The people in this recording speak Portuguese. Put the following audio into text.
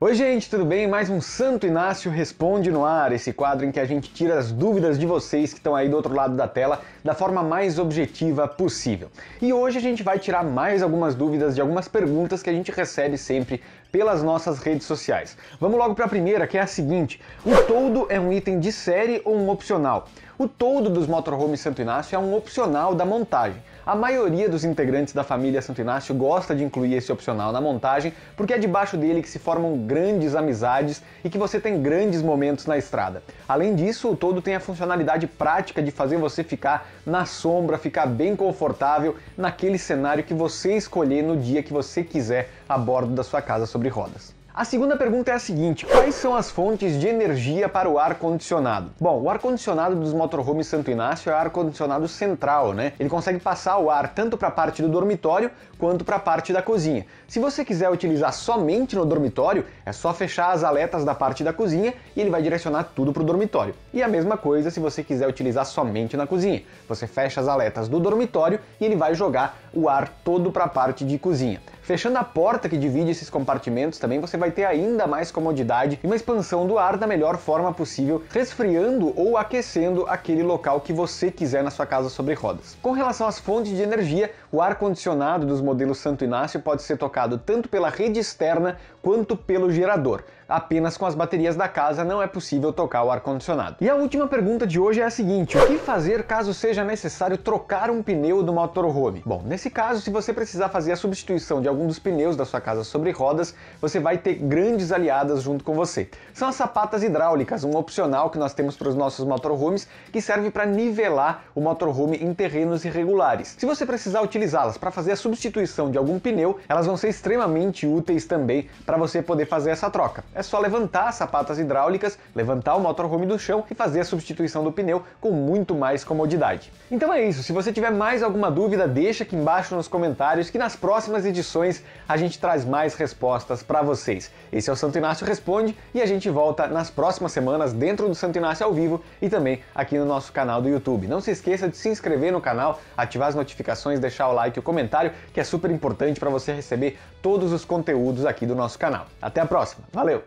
Oi, gente, tudo bem? Mais um Santo Inácio Responde no Ar, esse quadro em que a gente tira as dúvidas de vocês que estão aí do outro lado da tela da forma mais objetiva possível. E hoje a gente vai tirar mais algumas dúvidas de algumas perguntas que a gente recebe sempre pelas nossas redes sociais. Vamos logo para a primeira, que é a seguinte: o toldo é um item de série ou um opcional? O toldo dos motorhomes Santo Inácio é um opcional da montagem. A maioria dos integrantes da família Santo Inácio gosta de incluir esse opcional na montagem, porque é debaixo dele que se formam grandes amizades e que você tem grandes momentos na estrada. Além disso, o todo tem a funcionalidade prática de fazer você ficar na sombra, ficar bem confortável naquele cenário que você escolher no dia que você quiser a bordo da sua casa sobre rodas. A segunda pergunta é a seguinte: quais são as fontes de energia para o ar condicionado? Bom, o ar condicionado dos motorhomes Santo Inácio é o ar condicionado central, né? Ele consegue passar o ar tanto para a parte do dormitório quanto para a parte da cozinha. Se você quiser utilizar somente no dormitório, é só fechar as aletas da parte da cozinha e ele vai direcionar tudo para o dormitório. E a mesma coisa se você quiser utilizar somente na cozinha. Você fecha as aletas do dormitório e ele vai jogar o ar todo para a parte de cozinha. Fechando a porta que divide esses compartimentos também, você vai ter ainda mais comodidade e uma expansão do ar da melhor forma possível, resfriando ou aquecendo aquele local que você quiser na sua casa sobre rodas. Com relação às fontes de energia, o ar condicionado dos modelos Santo Inácio pode ser tocado tanto pela rede externa quanto pelo gerador. Apenas com as baterias da casa não é possível tocar o ar condicionado. E a última pergunta de hoje é a seguinte: o que fazer caso seja necessário trocar um pneu do motorhome? Bom, nesse caso, se você precisar fazer a substituição de algum dos pneus da sua casa sobre rodas, você vai ter grandes aliadas junto com você. São as sapatas hidráulicas, um opcional que nós temos para os nossos motorhomes, que serve para nivelar o motorhome em terrenos irregulares. Se você precisar utilizá-las para fazer a substituição de algum pneu, elas vão ser extremamente úteis também para você poder fazer essa troca. É só levantar as sapatas hidráulicas, levantar o motorhome do chão e fazer a substituição do pneu com muito mais comodidade. Então é isso, se você tiver mais alguma dúvida, deixa aqui embaixo nos comentários que nas próximas edições questões, a gente traz mais respostas para vocês. Esse é o Santo Inácio Responde e a gente volta nas próximas semanas dentro do Santo Inácio ao vivo e também aqui no nosso canal do YouTube. Não se esqueça de se inscrever no canal, ativar as notificações, deixar o like e o comentário, que é super importante para você receber todos os conteúdos aqui do nosso canal. Até a próxima. Valeu!